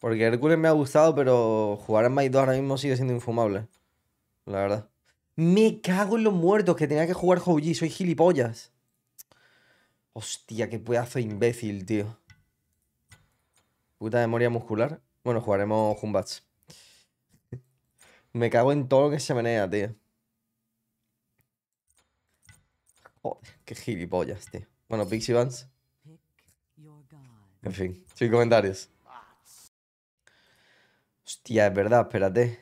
Porque Hércules me ha gustado, pero jugar en May 2 ahora mismo sigue siendo infumable. La verdad. Me cago en los muertos que tenía que jugar Houji, soy gilipollas. Hostia, qué pedazo imbécil, tío. Puta memoria muscular. Bueno, jugaremos Humbats. Me cago en todo lo que se menea, tío. Joder, qué gilipollas, tío. Bueno, Pixie Vans. En fin, sin comentarios. Hostia, es verdad, espérate.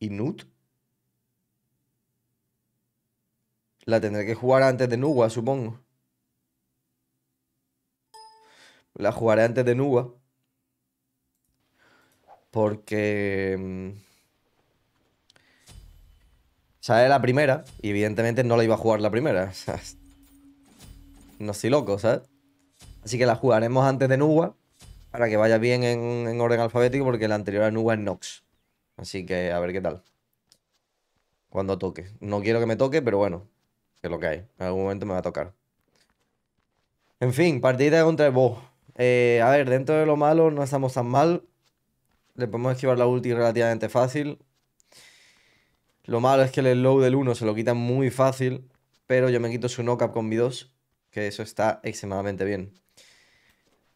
¿Y Nut? La tendré que jugar antes de Nuga, supongo. La jugaré antes de Nuga, Porque... Mm, sale la primera y evidentemente no la iba a jugar la primera. no estoy loco, ¿sabes? Así que la jugaremos antes de Nuga. Para que vaya bien en, orden alfabético, porque la anterior era Nuba en Nox. Así que a ver qué tal. Cuando toque. No quiero que me toque, pero bueno. es lo que hay. En algún momento me va a tocar. En fin, partida contra el Bo eh, a ver, dentro de lo malo no estamos tan mal. Le podemos esquivar la ulti relativamente fácil. Lo malo es que el slow del 1 se lo quitan muy fácil. Pero yo me quito su knockup con mi 2. Que eso está extremadamente bien.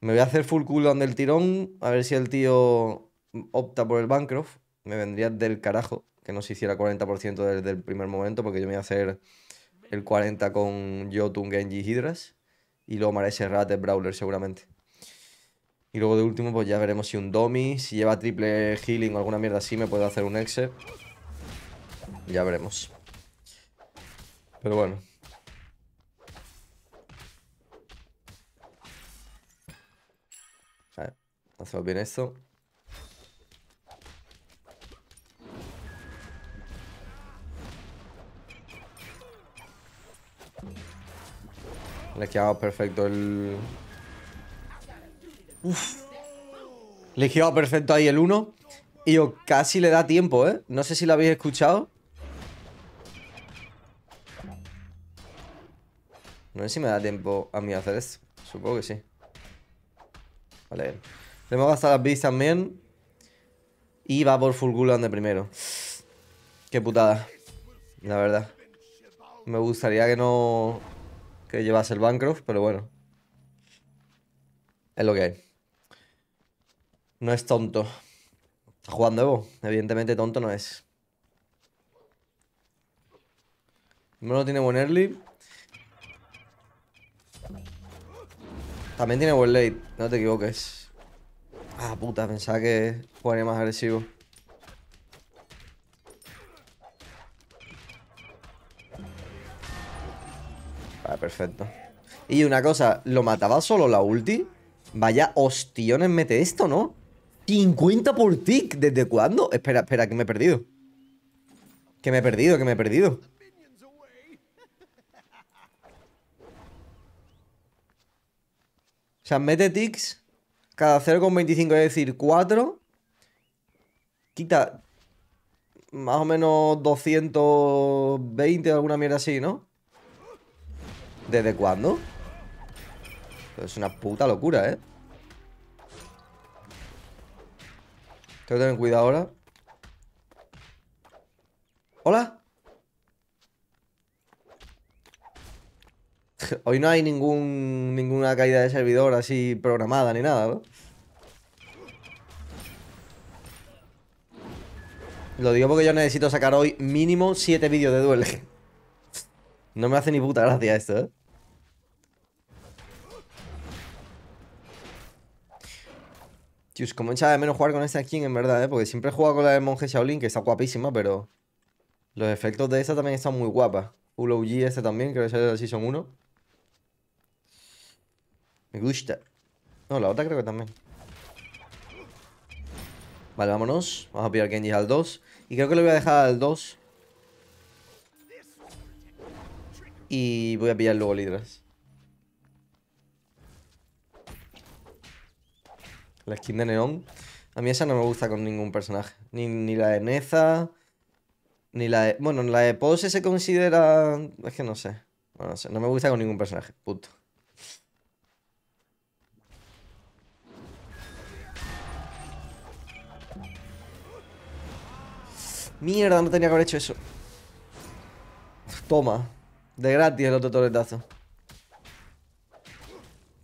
Me voy a hacer full cooldown del tirón, a ver si el tío opta por el Bancroft. Me vendría del carajo que no se hiciera 40% desde el primer momento, porque yo me voy a hacer el 40 con Jotun, Genji y Hydras. Y luego ese rat de Brawler seguramente. Y luego de último, pues ya veremos si un Domi, si lleva triple healing o alguna mierda así, me puedo hacer un exe. Ya veremos. Pero bueno. Hacemos bien esto. Le he quedado perfecto el... Uf. Le he quedado perfecto ahí el 1. Y yo casi le da tiempo, ¿eh? No sé si lo habéis escuchado. No sé si me da tiempo a mí hacer esto. Supongo que sí. Vale. Le hemos gastado las bits también. Y va por full de primero. Qué putada. La verdad. Me gustaría que no... Que llevase el Bancroft, pero bueno. Es lo que hay. No es tonto. Está jugando Evo. Evidentemente tonto no es. No tiene buen early. También tiene buen late. No te equivoques. Ah, puta, pensaba que jugaría más agresivo. Vale, perfecto. Y una cosa, ¿lo mataba solo la ulti? Vaya hostiones mete esto, ¿no? 50 por tick, ¿desde cuándo? Espera, espera, que me he perdido. Que me he perdido, que me he perdido. O sea, mete ticks cada 0,25, es decir, 4, quita más o menos 220, o alguna mierda así, ¿no? ¿Desde cuándo? es una puta locura, ¿eh? Tengo que tener cuidado ahora. ¡Hola! hoy no hay ningún, ninguna caída de servidor así programada ni nada, ¿no? Lo digo porque yo necesito sacar hoy mínimo 7 vídeos de duel No me hace ni puta gracia esto, ¿eh? Dios, como echaba de menos jugar con esta skin en verdad, ¿eh? Porque siempre he jugado con la de Monje Shaolin, que está guapísima, pero... Los efectos de esta también están muy guapas. Ulo este también, creo que es de Season 1. Me gusta. No, la otra creo que también. Vale, vámonos. Vamos a pillar Genji al 2. Y creo que lo voy a dejar al 2. Y voy a pillar luego Lidras. La skin de Neón. A mí esa no me gusta con ningún personaje. Ni, ni la de Neza. Ni la de... Bueno, la de Pose se considera... Es que no sé. Bueno, no sé. No me gusta con ningún personaje. Punto. Mierda, no tenía que haber hecho eso. Toma. De gratis el otro torretazo.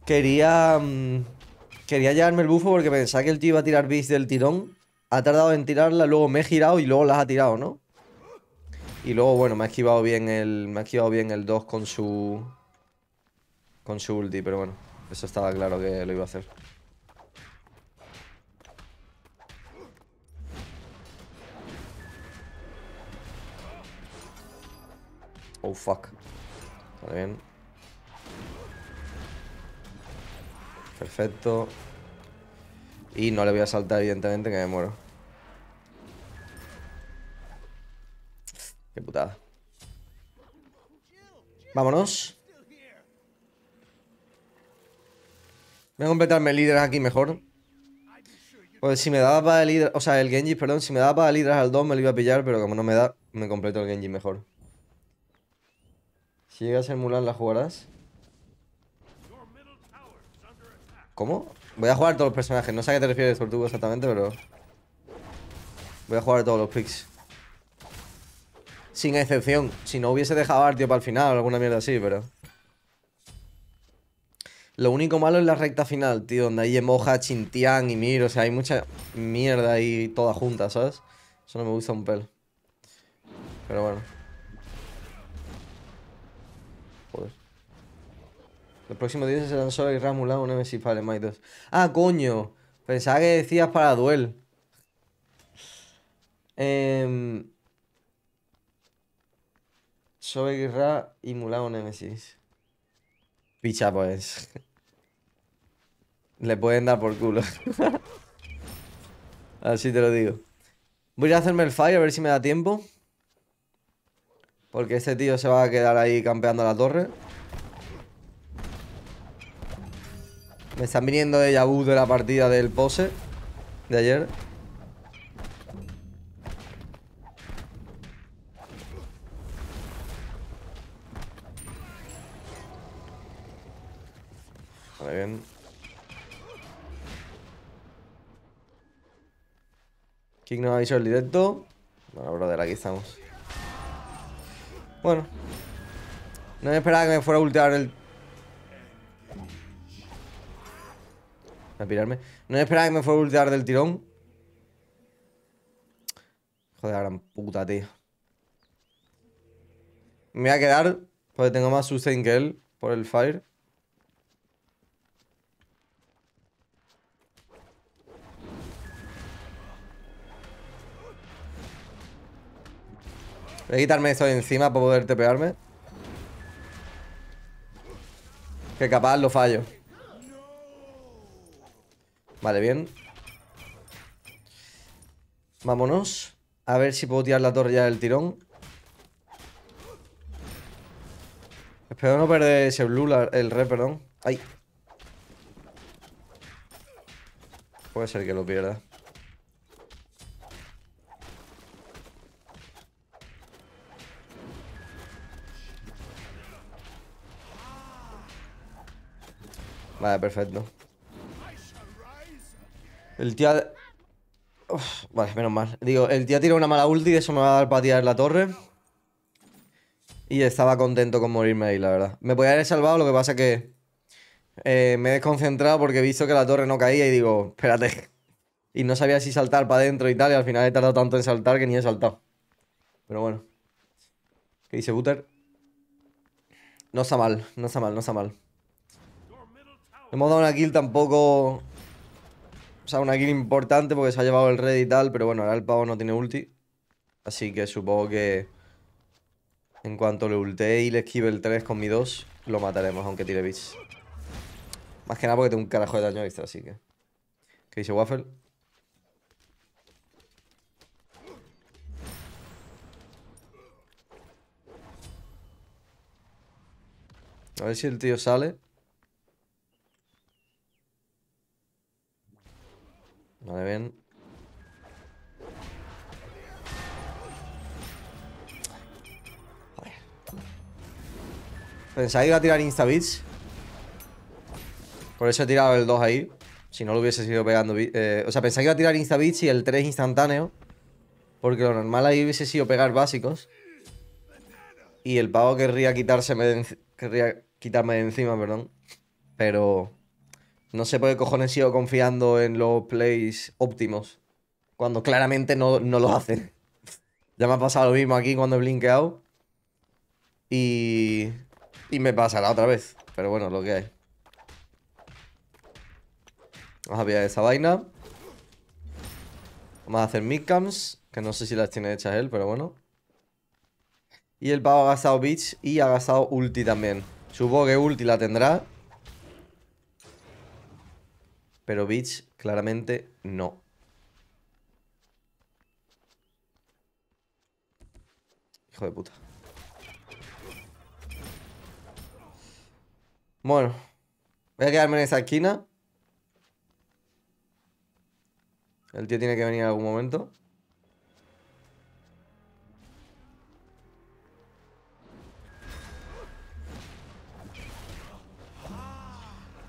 Quería... Mm, quería llevarme el bufo porque pensaba que el tío iba a tirar bis del tirón. Ha tardado en tirarla, luego me he girado y luego las ha tirado, ¿no? Y luego, bueno, me ha esquivado bien el... Me ha esquivado bien el 2 con su... Con su ulti, pero bueno. Eso estaba claro que lo iba a hacer. Oh, fuck. Vale, bien. Perfecto. Y no le voy a saltar, evidentemente, que me muero. Qué putada. Vámonos. Voy a completarme el líder aquí mejor. Pues si me daba para el líder, o sea, el Genji, perdón, si me daba para el líder al 2 me lo iba a pillar, pero como no me da, me completo el Genji mejor. Si llegas en Mulan, ¿la jugarás? ¿Cómo? Voy a jugar a todos los personajes. No sé a qué te refieres, Tortugo, exactamente, pero... Voy a jugar a todos los picks. Sin excepción. Si no hubiese dejado a Artio para el final o alguna mierda así, pero... Lo único malo es la recta final, tío, donde hay moja Chintian y Mir. O sea, hay mucha mierda ahí toda junta, ¿sabes? Eso no me gusta un pelo. Pero bueno. Pues. Los próximos días serán se lanzó el Ramula un Nemesis 2. ¡Ah, coño! Pensaba que decías para duel. Eh... Em, Guerra y Mulao Nemesis. Picha, pues. Le pueden dar por culo. Así te lo digo. Voy a hacerme el fire a ver si me da tiempo. Porque ese tío se va a quedar ahí campeando la torre. Me están viniendo de Yabu de la partida del pose de ayer. Vale, bien. King nos avisó el directo. Bueno, brother, aquí estamos. Bueno. No me esperaba que me fuera a ultear el... A pirarme. No me esperaba que me fuera a ultear del tirón. Joder, gran puta, tío. Me voy a quedar, porque tengo más sustain que él por el fire. Voy a quitarme eso de encima para poder tepearme. Que capaz lo fallo. Vale, bien. Vámonos. A ver si puedo tirar la torre ya del tirón. Espero no perder ese blue, el red, perdón. Ay. Puede ser que lo pierda. Vale, perfecto. El tío... Ha... vale, menos mal. Digo, el tío tira una mala ulti y eso me va a dar para tirar la torre. Y estaba contento con morirme ahí, la verdad. Me podía haber salvado, lo que pasa que... Eh, me he desconcentrado porque he visto que la torre no caía y digo, espérate. Y no sabía si saltar para adentro y tal, y al final he tardado tanto en saltar que ni he saltado. Pero bueno. ¿Qué dice Buter? No está mal, no está mal, no está mal. Hemos dado una kill tampoco... O sea, una kill importante porque se ha llevado el red y tal, pero bueno, ahora el pavo no tiene ulti. Así que supongo que... En cuanto le ulte y le esquive el 3 con mi 2, lo mataremos, aunque tire bits. Más que nada porque tengo un carajo de daño extra, así que... ¿Qué dice Waffle? A ver si el tío sale. Pensaba iba a tirar insta Por eso he tirado el 2 ahí. Si no lo hubiese sido pegando. Eh, o sea, pensaba que iba a tirar insta y el 3 instantáneo. Porque lo normal ahí hubiese sido pegar básicos. Y el pavo querría, quitarse querría quitarme de encima, perdón. Pero no sé por qué cojones sigo confiando en los plays óptimos. Cuando claramente no, no lo hacen. ya me ha pasado lo mismo aquí cuando he blinkeado. Y y me pasará otra vez. Pero bueno, lo que hay. Vamos a pillar esa vaina. Vamos a hacer midcams. Que no sé si las tiene hechas él, pero bueno. Y el pavo ha gastado bitch y ha gastado ulti también. Supongo que ulti la tendrá. Pero Beach claramente no. Hijo de puta. Bueno, voy a quedarme en esa esquina. El tío tiene que venir en algún momento.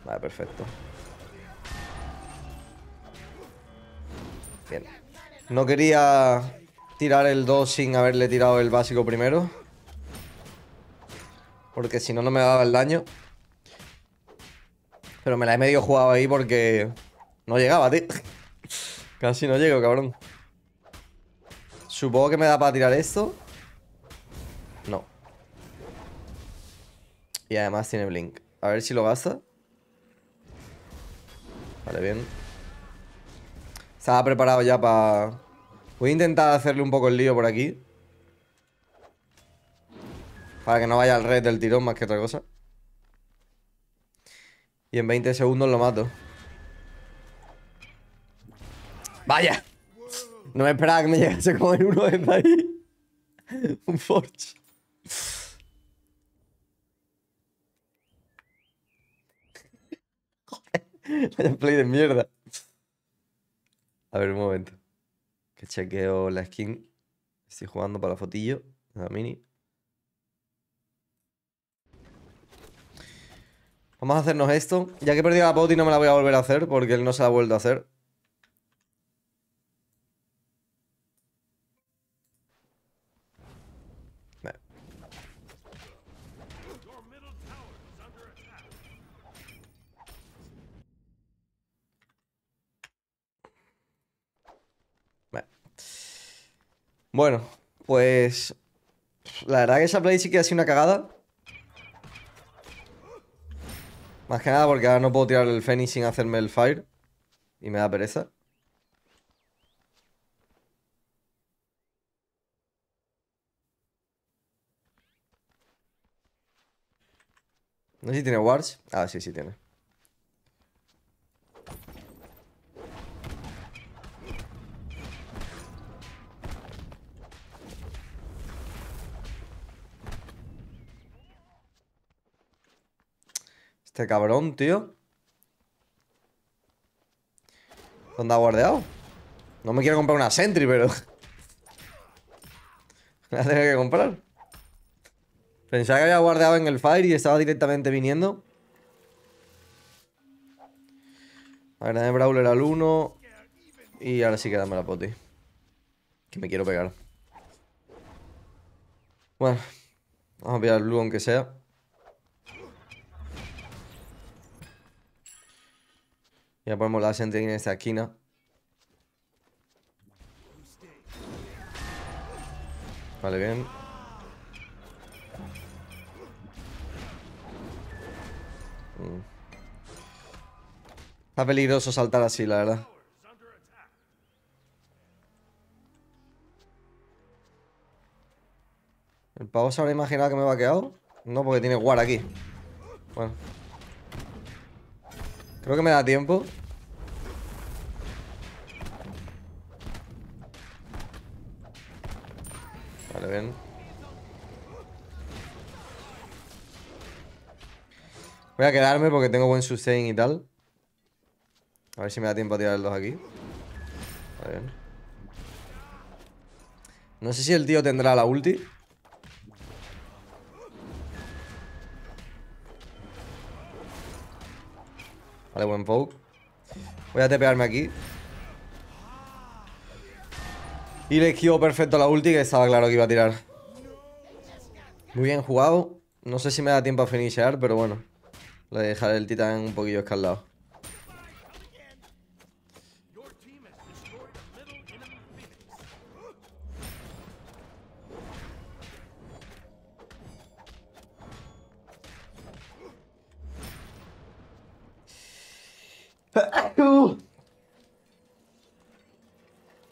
Vale, perfecto. Bien. No quería tirar el 2 sin haberle tirado el básico primero. Porque si no, no me daba el daño. Pero me la he medio jugado ahí porque no llegaba, tío. Casi no llego, cabrón. Supongo que me da para tirar esto. No. Y además tiene blink. A ver si lo gasta. Vale, bien. Estaba preparado ya para... Voy a intentar hacerle un poco el lío por aquí. Para que no vaya al red del tirón más que otra cosa. Y en 20 segundos lo mato. ¡Vaya! No me esperaba que me llegase como el uno de ahí. Un Forge. Joder, vaya play de mierda. A ver, un momento. Que chequeo la skin. Estoy jugando para la fotillo. La mini. Vamos a hacernos esto. Ya que he perdido la Poti no me la voy a volver a hacer porque él no se la ha vuelto a hacer. Bueno, pues la verdad que esa play sí que ha sido una cagada. Más que nada porque ahora no puedo tirar el Fénix sin hacerme el Fire. Y me da pereza. No sé si tiene wards. Ah, sí, sí tiene. Este cabrón, tío. ¿Dónde ha guardeado? No me quiero comprar una Sentry, pero... La tengo que comprar. Pensaba que había guardeado en el Fire y estaba directamente viniendo. A ver, Brawler al 1. Y ahora sí que dame la poti. Que me quiero pegar. Bueno, vamos a pillar el blue aunque sea. Ya ponemos la sentencia en esta esquina. Vale, bien. Mm. Está peligroso saltar así, la verdad. ¿El pavo se habrá imaginado que me va a quedar? No, porque tiene guard aquí. Bueno. Creo que me da tiempo. Vale, bien. Voy a quedarme porque tengo buen sustain y tal. A ver si me da tiempo a 2 aquí. Vale, bien. No sé si el tío tendrá la ulti. buen poke. Voy a tepearme aquí. Y le esquivo perfecto la ulti, que estaba claro que iba a tirar. Muy bien jugado. No sé si me da tiempo a finishar pero bueno. Le dejar el titán un poquillo escalado.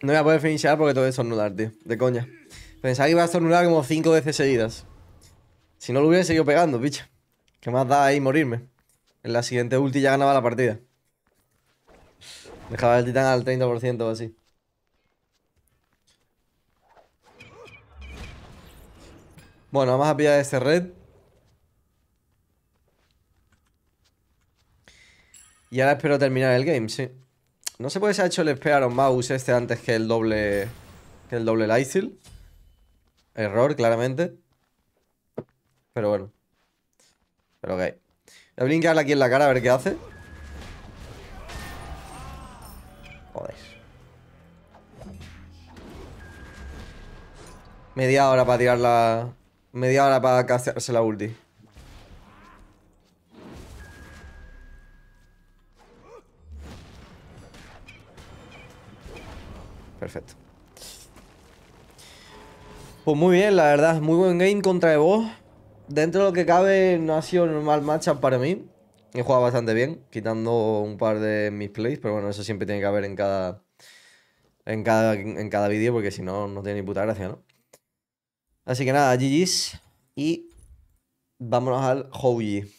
No voy a poder finishar porque voy a estornudar, tío. De coña. Pensaba que iba a estornudar como 5 veces seguidas. Si no lo hubiera seguido pegando, picha. ¿Qué más da ahí morirme? En la siguiente ulti ya ganaba la partida. Dejaba el titán al 30% o así. Bueno, vamos a pillar este red. Y ahora espero terminar el game, sí. No sé por qué se ha hecho el Spear Mouse este antes que el doble. Que el doble Lysil. Error, claramente. Pero bueno. Pero ok. Voy a brincarle aquí en la cara a ver qué hace. Joder. Media hora para tirar la. Media hora para hacerse la ulti. Perfecto. Pues muy bien, la verdad. Muy buen game contra Evo. Dentro de lo que cabe, no ha sido normal mal matchup para mí. He jugado bastante bien, quitando un par de mis plays, pero bueno, eso siempre tiene que haber en cada en cada, en cada vídeo, porque si no, no tiene ni puta gracia, ¿no? Así que nada, GG's y vámonos al howie